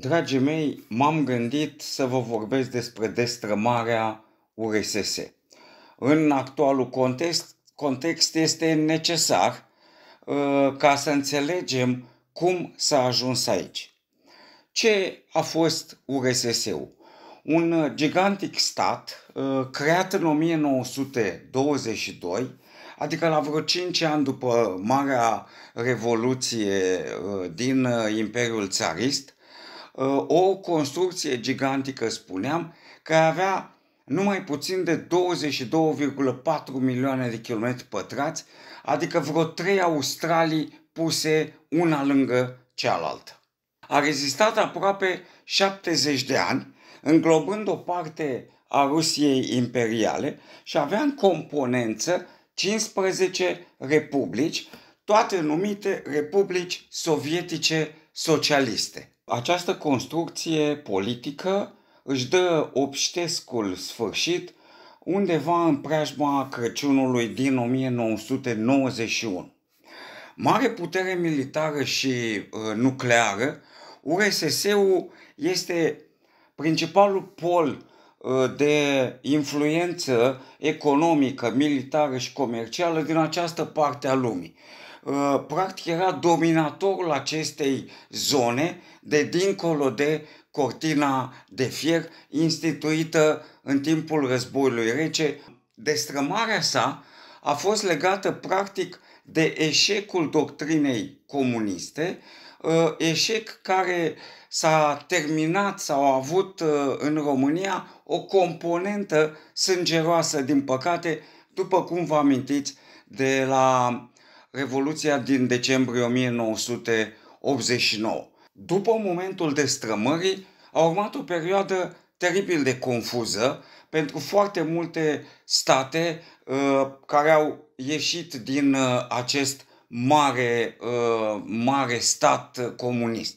Dragii mei, m-am gândit să vă vorbesc despre destrămarea URSS. În actualul context, context este necesar uh, ca să înțelegem cum s-a ajuns aici. Ce a fost URSS-ul? Un gigantic stat uh, creat în 1922, adică la vreo 5 ani după Marea Revoluție uh, din uh, Imperiul Țarist, Ă, o construcție gigantică, spuneam, care avea numai puțin de 22,4 milioane de kilometri pătrați, adică vreo trei Australii puse una lângă cealaltă. A rezistat aproape 70 de ani, înglobând o parte a Rusiei imperiale și avea în componență 15 republici, toate numite republici sovietice socialiste. Această construcție politică își dă obștescul sfârșit undeva în preajma Crăciunului din 1991. Mare putere militară și uh, nucleară, URSS-ul este principalul pol uh, de influență economică, militară și comercială din această parte a lumii. Uh, practic era dominatorul acestei zone de dincolo de cortina de fier instituită în timpul războiului rece. Destrămarea sa a fost legată practic de eșecul doctrinei comuniste, uh, eșec care s-a terminat sau a avut uh, în România o componentă sângeroasă, din păcate, după cum vă amintiți de la Revoluția din decembrie 1989. După momentul de strămări, a urmat o perioadă teribil de confuză pentru foarte multe state uh, care au ieșit din uh, acest mare, uh, mare stat comunist.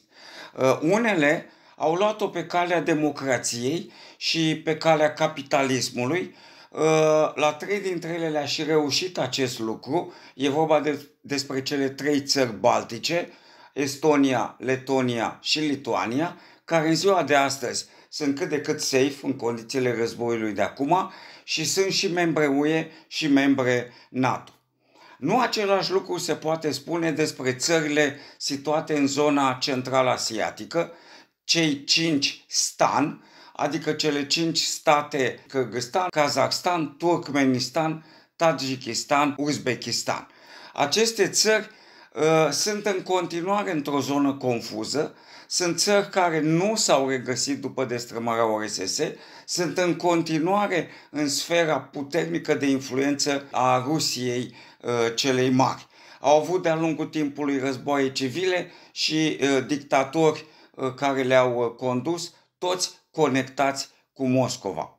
Uh, unele au luat-o pe calea democrației și pe calea capitalismului, Uh, la trei dintre ele le-a și reușit acest lucru. E vorba de, despre cele trei țări baltice, Estonia, Letonia și Lituania, care în ziua de astăzi sunt cât de cât safe în condițiile războiului de acum și sunt și membre UE și membre NATO. Nu același lucru se poate spune despre țările situate în zona central asiatică, cei cinci stan, adică cele cinci state Kyrgyzstan, Kazakhstan, Turkmenistan, Tajikistan, Uzbekistan. Aceste țări uh, sunt în continuare într-o zonă confuză, sunt țări care nu s-au regăsit după destrămarea ORSS, sunt în continuare în sfera puternică de influență a Rusiei uh, celei mari. Au avut de-a lungul timpului războaie civile și uh, dictatori uh, care le-au uh, condus, toți conectați cu Moscova.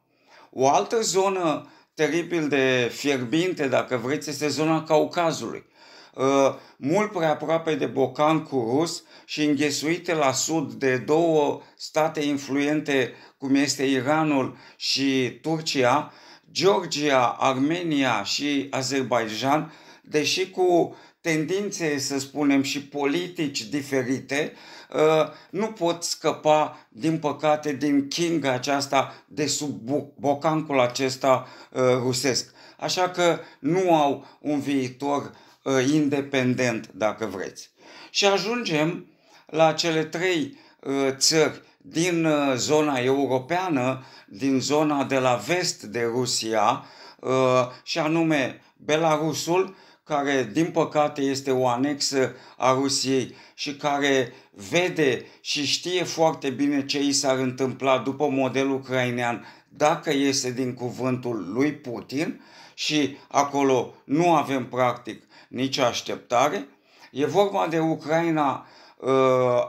O altă zonă teribil de fierbinte, dacă vreți, este zona Caucazului. Uh, mult prea aproape de Bocan cu Rus și înghesuite la sud de două state influente, cum este Iranul și Turcia, Georgia, Armenia și Azerbaijan, deși cu tendințe, să spunem, și politici diferite, uh, nu pot scăpa, din păcate, din kinga aceasta de sub bocancul acesta uh, rusesc. Așa că nu au un viitor uh, independent, dacă vreți. Și ajungem la cele trei țări din zona europeană, din zona de la vest de Rusia, și anume Belarusul, care din păcate este o anexă a Rusiei și care vede și știe foarte bine ce i s-ar întâmpla după modelul ucrainean dacă iese din cuvântul lui Putin și acolo nu avem practic nici așteptare. E vorba de Ucraina uh,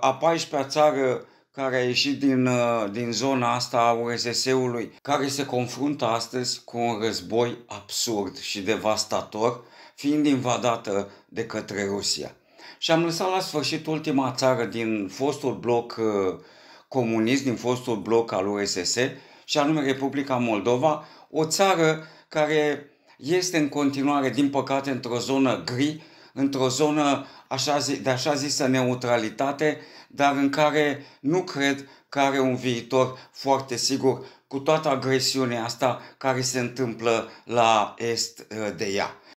a 14-a țară care a ieșit din, uh, din zona asta a URSS-ului, care se confruntă astăzi cu un război absurd și devastator, fiind invadată de către Rusia. Și am lăsat la sfârșit ultima țară din fostul bloc uh, comunist, din fostul bloc al URSS, și anume Republica Moldova, o țară care este în continuare, din păcate, într-o zonă gri, într-o zonă așa zi, de așa zisă neutralitate, dar în care nu cred că are un viitor foarte sigur cu toată agresiunea asta care se întâmplă la est uh, de ea.